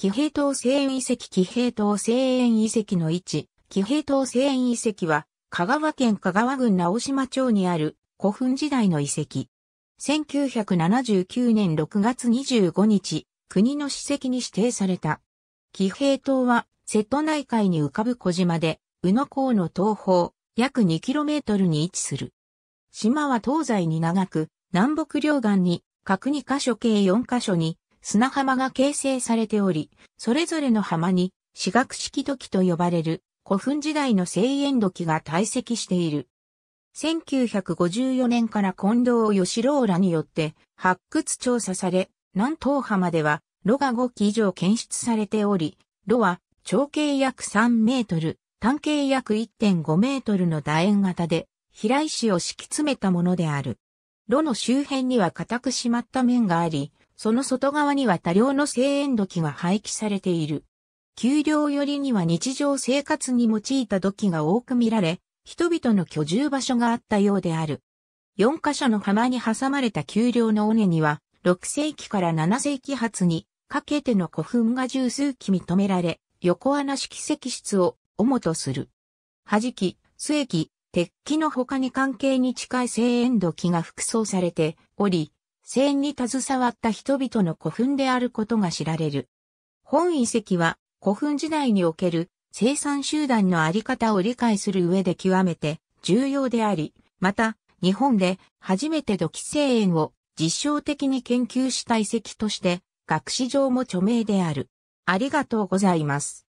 騎兵島西園遺跡騎兵島西園遺跡の位置、騎兵島西園遺跡は、香川県香川郡直島町にある古墳時代の遺跡。1979年6月25日、国の史跡に指定された。騎兵島は、瀬戸内海に浮かぶ小島で、宇野港の東方、約 2km に位置する。島は東西に長く、南北両岸に、各2カ所計4カ所に、砂浜が形成されており、それぞれの浜に、四角式土器と呼ばれる古墳時代の聖園土器が堆積している。1954年から近藤義郎らによって発掘調査され、南東浜では、炉が5基以上検出されており、炉は長径約3メートル、単径約1.5メートルの楕円型で、平石を敷き詰めたものである。炉の周辺には固く締まった面があり、その外側には多量の製塩土器が廃棄されている。丘陵寄りには日常生活に用いた土器が多く見られ、人々の居住場所があったようである。4カ所の浜に挟まれた丘陵の尾根には、6世紀から7世紀初にかけての古墳が十数基認められ、横穴式石室を主とする。弾き、末木、鉄器の他に関係に近い製塩土器が服装されており、戦に携わった人々の古墳であることが知られる。本遺跡は古墳時代における生産集団のあり方を理解する上で極めて重要であり、また日本で初めて土器生園を実証的に研究した遺跡として学史上も著名である。ありがとうございます。